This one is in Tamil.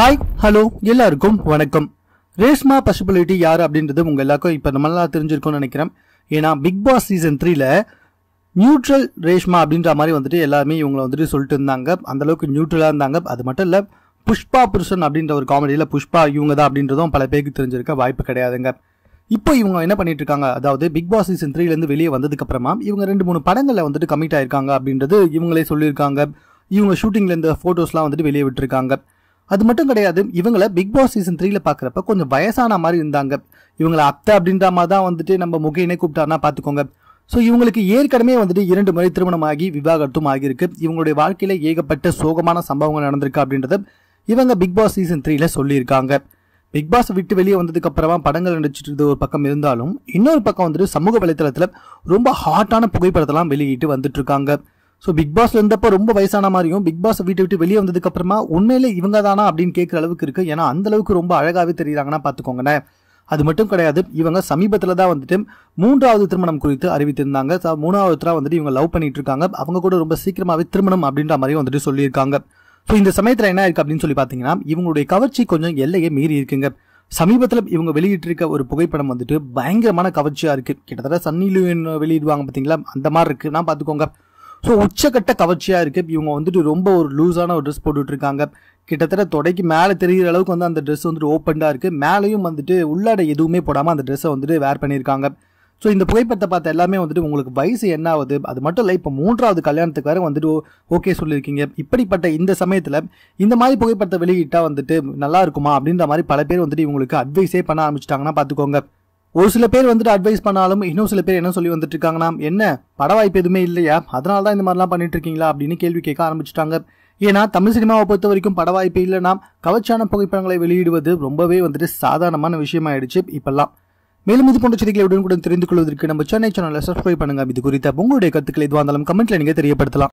ஹாய் ஹலோ எல்லாருக்கும் வணக்கம் ரேஷ்மா பசிபிலிட்டி யார் அப்படின்றது உங்கள் எல்லாருக்கும் இப்போ நல்லா தெரிஞ்சிருக்கும்னு நினைக்கிறேன் ஏன்னா பிக் பாஸ் சீசன் த்ரீல நியூட்ரல் ரேஷ்மா அப்படின்ற மாதிரி வந்துட்டு எல்லாருமே இவங்களை வந்துட்டு சொல்லிட்டு இருந்தாங்க அந்தளவுக்கு நியூட்ரலாக இருந்தாங்க அது மட்டும் இல்லை புஷ்பா புருஷன் அப்படின்ற ஒரு காமெடியில் புஷ்பா இவங்க தான் அப்படின்றதும் பல பேருக்கு தெரிஞ்சிருக்க வாய்ப்பு கிடையாதுங்க இப்போ இவங்க என்ன பண்ணிட்டு இருக்காங்க அதாவது பிக் பாஸ் சீசன் த்ரீலேருந்து வெளியே வந்ததுக்கு அப்புறமா இவங்க ரெண்டு மூணு படங்களில் வந்துட்டு கமிட் ஆயிருக்காங்க அப்படின்றது இவங்களே சொல்லியிருக்காங்க இவங்க இருந்த ஃபோட்டோஸ்லாம் வந்துட்டு வெளியே விட்டுருக்காங்க அது மட்டும் கிடையாது இவங்கள பிக் பாஸ் சீசன் த்ரீல பாக்குறப்ப கொஞ்சம் வயசான மாதிரி இருந்தாங்க இவங்களை அத்தை அப்படின்ற மாதிரி தான் வந்துட்டு நம்ம முகையினை கூப்பிட்டாருன்னா பார்த்துக்கோங்க ஸோ இவங்களுக்கு ஏற்கனவே வந்துட்டு இரண்டு முறை திருமணமாகி விவாகரத்தும் ஆகியிருக்கு இவங்களுடைய வாழ்க்கையில் ஏகப்பட்ட சோகமான சம்பவங்கள் நடந்திருக்கு அப்படின்றத இவங்க பிக் பாஸ் சீசன் த்ரீல சொல்லியிருக்காங்க பிக் பாஸ் விட்டு வெளியே வந்ததுக்கு அப்புறமா படங்கள் நடிச்சிட்டு ஒரு பக்கம் இருந்தாலும் இன்னொரு பக்கம் வந்துட்டு சமூக வலைத்தளத்தில் ரொம்ப ஹாட்டான புகைப்படத்தெல்லாம் வெளியிட்டு வந்துட்டு இருக்காங்க ஸோ பிக் பாஸ்ல இருந்தப்போ ரொம்ப வயசான மாதிரியும் பிக் பாஸ் வீட்டை விட்டு வெளியே வந்ததுக்கு அப்புறமா உண்மையில இவங்க தானா அப்படின்னு கேட்குற அளவுக்கு இருக்கு ஏன்னா அந்த அளவுக்கு ரொம்ப அழகாவே தெரியுறாங்கன்னா பார்த்துக்கோங்கண்ணே அது மட்டும் கிடையாது இவங்க சமீபத்தில் தான் வந்துட்டு மூன்றாவது திருமணம் குறித்து அறிவித்திருந்தாங்க மூணாவது தடவை வந்துட்டு இவங்க லவ் பண்ணிட்டு இருக்காங்க அவங்க கூட ரொம்ப சீக்கிரமாகவே திருமணம் அப்படின்ற மாதிரி வந்துட்டு சொல்லியிருக்காங்க ஸோ இந்த சமயத்தில் என்ன இருக்குது அப்படின்னு சொல்லி பார்த்தீங்கன்னா இவங்களுடைய கவர்ச்சி கொஞ்சம் எல்லையே மீறி இருக்குங்க சமீபத்தில் இவங்க வெளியிட்டிருக்க ஒரு புகைப்படம் வந்துட்டு பயங்கரமான கவர்ச்சியாக இருக்குது கிட்டத்தட்ட சன்னிலு வெளியிடுவாங்க பார்த்தீங்களா அந்த மாதிரி இருக்குன்னா பார்த்துக்கோங்க ஸோ உச்சக்கட்ட கவர்ச்சியாக இருக்குது இவங்க வந்துட்டு ரொம்ப ஒரு லூஸான ஒரு ட்ரெஸ் போட்டுட்ருக்காங்க கிட்டத்தட்ட தொடக்கி மேலே தெரிகிற அளவுக்கு வந்து அந்த ட்ரெஸ் வந்துட்டு ஓப்பன்டாக இருக்குது மேலேயும் வந்துட்டு உள்ளாட எதுவுமே போடாமல் அந்த ட்ரெஸ்ஸை வந்துட்டு வேர் பண்ணியிருக்காங்க ஸோ இந்த புகைப்படத்தை பார்த்த எல்லாமே வந்துட்டு உங்களுக்கு வயசு என்ன ஆகுது அது மட்டும் இல்லை இப்போ மூன்றாவது கல்யாணத்துக்கு வேறு வந்துட்டு ஓகே சொல்லியிருக்கீங்க இப்படிப்பட்ட இந்த சமயத்தில் இந்த மாதிரி புகைப்படத்தை வெளியிட்டால் வந்துட்டு நல்லா இருக்குமா அப்படின்ற மாதிரி பல பேர் வந்துட்டு இவங்களுக்கு அட்வைஸே பண்ண ஆரம்பிச்சிட்டாங்கன்னா பார்த்துக்கோங்க ஒரு சில பேர் வந்துட்டு அட்வைஸ் பண்ணாலும் இன்னும் சில பேர் என்ன சொல்லி வந்துட்டு இருக்காங்கன்னா என்ன பட வாய்ப்பு எதுவுமே இல்லையா அதனால தான் இந்த மாதிரிலாம் பண்ணிட்டு இருக்கீங்களா அப்படின்னு கேள்வி கேட்க ஆரம்பிச்சிட்டாங்க ஏன்னா தமிழ் சினிமாவை பொறுத்த வரைக்கும் பட வாய்ப்பு இல்லைன்னா கவச்சான புகைப்படங்களை வெளியிடுவது ரொம்பவே வந்துட்டு சாதாரணமான விஷயமாயிடுச்சு இப்பெல்லாம் மேலும் இது போன்ற செய்திகளை உடனுக்குடன் தெரிந்து கொள்வதற்கு நம்ம சென்னை சேனலை சப்ஸ்கிரைப் பண்ணுங்க இது குறித்த உங்களுடைய கருத்துக்கள் எதுவாக இருந்தாலும் கமெண்ட்ல நீங்க தெரியப்படுத்தலாம்